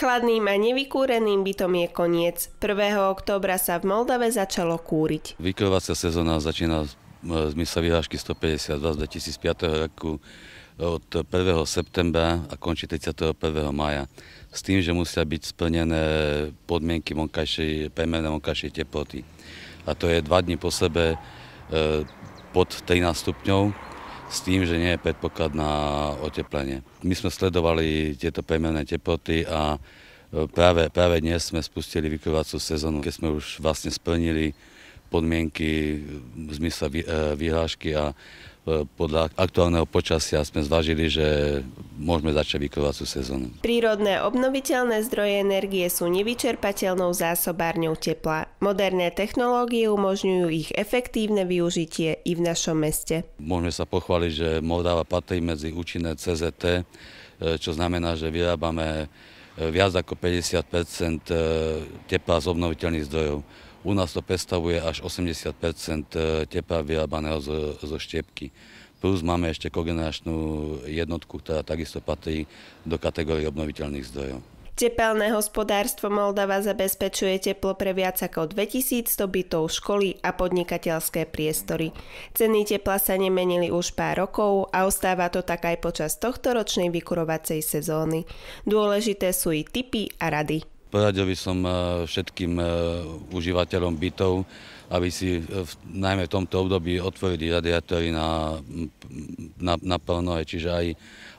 Chladným a nevykúreným bytom je koniec. 1. októbra sa v Moldave začalo kúriť. Vykurovacia sezóna začína e, z mysle vyhlášky 152 z 2005 roku od 1. septembra a končí 31. maja. S tým, že musia byť splnené podmienky vonkajšej, priemerné vonkajšej teploty. A to je 2 dní po sebe e, pod 13 stupňov s tým, že nie je predpoklad na oteplenie. My sme sledovali tieto priemerné teploty a e, práve, práve dnes sme spustili vykurovacú sezónu, keď sme už vlastne splnili podmienky v zmysle e, vyhlášky a e, podľa aktuálneho počasia sme zvažili, že môžeme začať vykurovacú sezónu. Prírodné obnoviteľné zdroje energie sú nevyčerpateľnou zásobárňou tepla. Moderné technológie umožňujú ich efektívne využitie i v našom meste. Môžeme sa pochváliť, že Moldava patrí medzi účinné CZT, e, čo znamená, že vyrábame e, viac ako 50 e, tepla z obnoviteľných zdrojov. U nás to predstavuje až 80 tepla vyrábaného zo, zo štiepky. Plus máme ešte kogeneračnú jednotku, ktorá takisto patrí do kategórie obnoviteľných zdrojov. Tepelné hospodárstvo Moldava zabezpečuje teplo pre viac ako 2100 bytov, školy a podnikateľské priestory. Ceny tepla sa nemenili už pár rokov a ostáva to tak aj počas tohto ročnej vykurovacej sezóny. Dôležité sú i tipy a rady. Poradil by som e, všetkým e, užívateľom bytov, aby si e, v, najmä v tomto období otvorili radiátory na, na, na plno, čiže aj,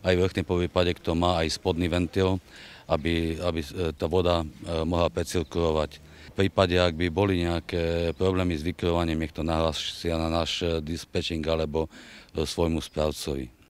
aj vrchný povýpadek to má aj spodný ventil, aby, aby tá voda mohla precirkulovať. V prípade, ak by boli nejaké problémy s vykurovaním, nech to nahlásia na náš dispečing alebo svojmu správcovi.